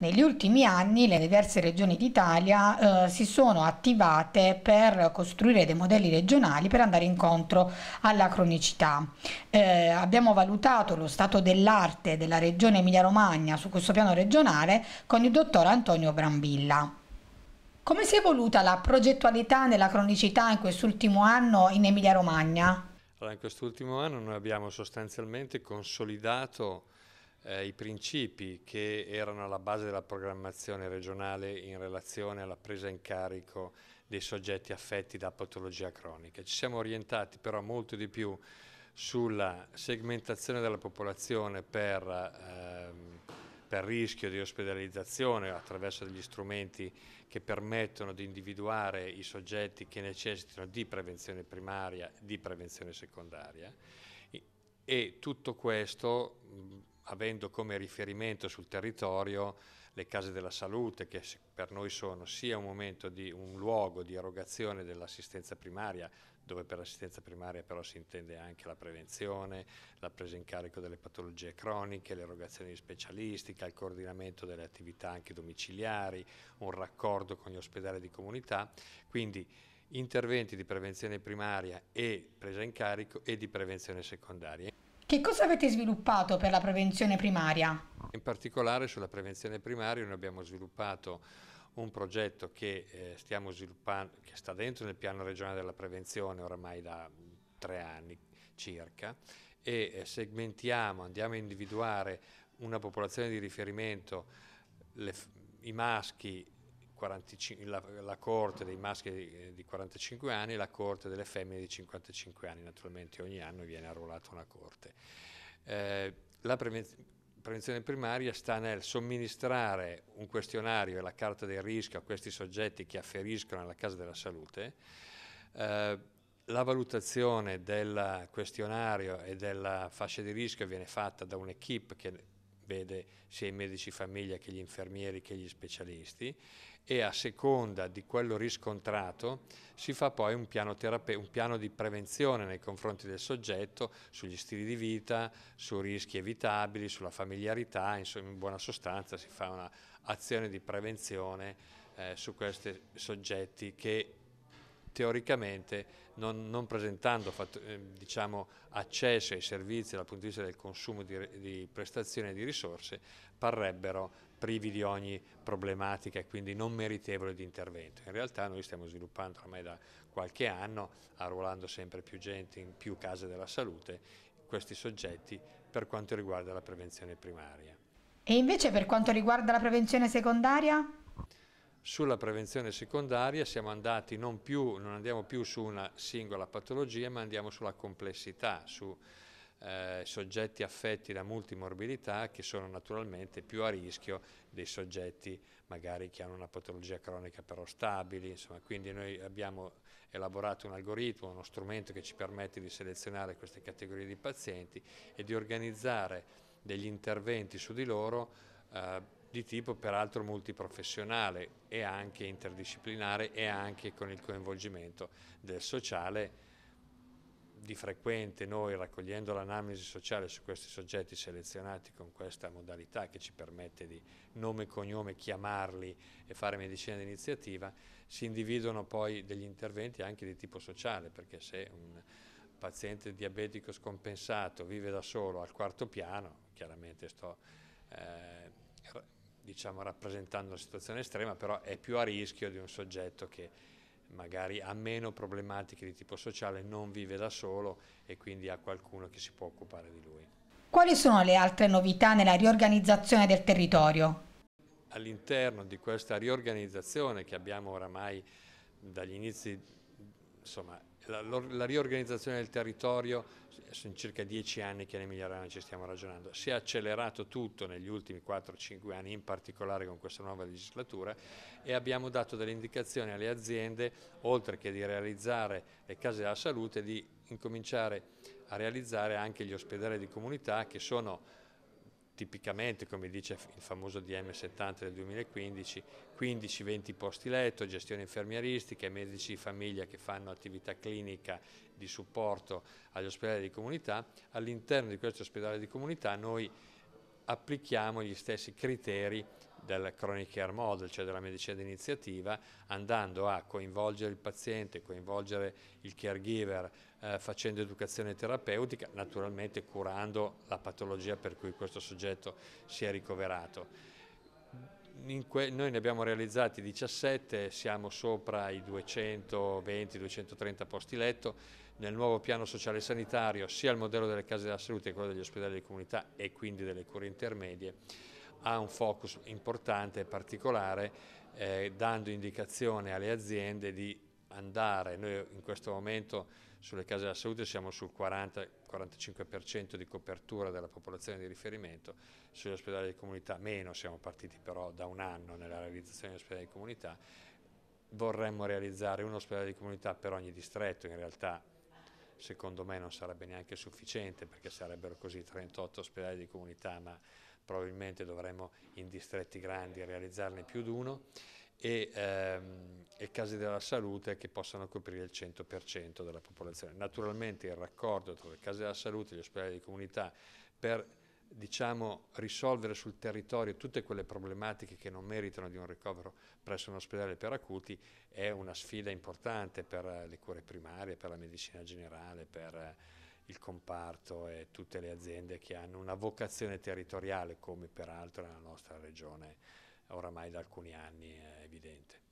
Negli ultimi anni le diverse regioni d'Italia eh, si sono attivate per costruire dei modelli regionali per andare incontro alla cronicità. Eh, abbiamo valutato lo stato dell'arte della regione Emilia-Romagna su questo piano regionale con il dottor Antonio Brambilla. Come si è evoluta la progettualità della cronicità in quest'ultimo anno in Emilia-Romagna? Allora, in quest'ultimo anno noi abbiamo sostanzialmente consolidato eh, i principi che erano alla base della programmazione regionale in relazione alla presa in carico dei soggetti affetti da patologia cronica. Ci siamo orientati però molto di più sulla segmentazione della popolazione per, ehm, per rischio di ospedalizzazione attraverso degli strumenti che permettono di individuare i soggetti che necessitano di prevenzione primaria, di prevenzione secondaria e tutto questo avendo come riferimento sul territorio le case della salute che per noi sono sia un momento di un luogo di erogazione dell'assistenza primaria dove per assistenza primaria però si intende anche la prevenzione, la presa in carico delle patologie croniche, l'erogazione di specialistica, il coordinamento delle attività anche domiciliari, un raccordo con gli ospedali di comunità, quindi interventi di prevenzione primaria e presa in carico e di prevenzione secondaria. Che cosa avete sviluppato per la prevenzione primaria? In particolare sulla prevenzione primaria noi abbiamo sviluppato un progetto che, eh, stiamo sviluppando, che sta dentro nel piano regionale della prevenzione oramai da mm, tre anni circa e eh, segmentiamo, andiamo a individuare una popolazione di riferimento, le, i maschi 45, la, la, corte dei maschi eh, di, 45 anni e la corte delle femmine di 55 anni, naturalmente ogni anno viene arruolata una corte. Eh, la prevenzione, prevenzione primaria sta nel somministrare un questionario e la carta del rischio a questi soggetti che afferiscono alla casa della salute, eh, la valutazione del questionario e della fascia di rischio viene fatta da un'equipe che vede sia i medici famiglia che gli infermieri che gli specialisti e a seconda di quello riscontrato si fa poi un piano, un piano, di prevenzione nei confronti del soggetto sugli stili di vita, su rischi evitabili, sulla familiarità, insomma in buona sostanza si fa un'azione di prevenzione eh, su questi soggetti che teoricamente non, non presentando fatto, eh, diciamo, accesso ai servizi dal punto di vista del consumo di, di prestazioni e di risorse, parrebbero privi di ogni problematica e quindi non meritevoli di intervento. In realtà noi stiamo sviluppando ormai da qualche anno, arruolando sempre più gente in più case della salute, questi soggetti per quanto riguarda la prevenzione primaria. E invece per quanto riguarda la prevenzione secondaria? Sulla prevenzione secondaria siamo andati non più, non andiamo più su una singola patologia ma andiamo sulla complessità, su eh, soggetti affetti da multimorbidità che sono naturalmente più a rischio dei soggetti magari che hanno una patologia cronica però stabili, insomma, quindi noi abbiamo elaborato un algoritmo, uno strumento che ci permette di selezionare queste categorie di pazienti e di organizzare degli interventi su di loro eh, di tipo peraltro multiprofessionale e anche interdisciplinare e anche con il coinvolgimento del sociale. Di frequente noi raccogliendo l'analisi sociale su questi soggetti selezionati con questa modalità che ci permette di nome e cognome chiamarli e fare medicina d'iniziativa, si individuano poi degli interventi anche di tipo sociale, perché se un, paziente diabetico scompensato vive da solo al quarto piano, chiaramente sto eh, diciamo, rappresentando la situazione estrema, però è più a rischio di un soggetto che magari ha meno problematiche di tipo sociale, non vive da solo e quindi ha qualcuno che si può occupare di lui. Quali sono le altre novità nella riorganizzazione del territorio? All'interno di questa riorganizzazione che abbiamo oramai dagli inizi insomma, la, la, riorganizzazione del territorio, sono circa dieci anni che in Emilia-Romagna ci stiamo ragionando, si è accelerato tutto negli ultimi 4-5 anni, in particolare con questa nuova legislatura e abbiamo dato delle indicazioni alle aziende, oltre che di realizzare le case della salute, di incominciare a realizzare anche gli ospedali di comunità che sono tipicamente, come dice il famoso DM70 del 2015, 15-20 posti letto, gestione infermieristica e medici di famiglia che fanno attività clinica di supporto agli ospedali di comunità. All'interno di questo ospedale di comunità noi applichiamo gli stessi criteri del chronic care model, cioè della medicina d'iniziativa, andando a coinvolgere il paziente, coinvolgere il caregiver, eh, facendo educazione terapeutica, naturalmente curando la patologia per cui questo soggetto si è ricoverato. noi ne abbiamo realizzati 17, siamo sopra i 220-230 posti letto, nel nuovo piano sociale sanitario sia il modello delle case della salute che quello degli ospedali di comunità e quindi delle cure intermedie ha un focus importante e particolare eh, dando indicazione alle aziende di andare, noi in questo momento sulle case della salute siamo sul 40-45% di copertura della popolazione di riferimento, sugli ospedali di comunità meno, siamo partiti però da un anno nella realizzazione degli ospedali di comunità, vorremmo realizzare un ospedale di comunità per ogni distretto, in realtà secondo me non sarebbe neanche sufficiente perché sarebbero così 38 ospedali di comunità, ma probabilmente dovremmo in distretti grandi realizzarne più di uno, e, ehm, e casi della salute che possano coprire il 100% della popolazione. Naturalmente il raccordo tra le case della salute e gli ospedali di comunità per diciamo, risolvere sul territorio tutte quelle problematiche che non meritano di un ricovero presso un ospedale per acuti è una sfida importante per le cure primarie, per la medicina generale, per il comparto e tutte le aziende che hanno una vocazione territoriale, come peraltro nella nostra regione oramai da alcuni anni è evidente.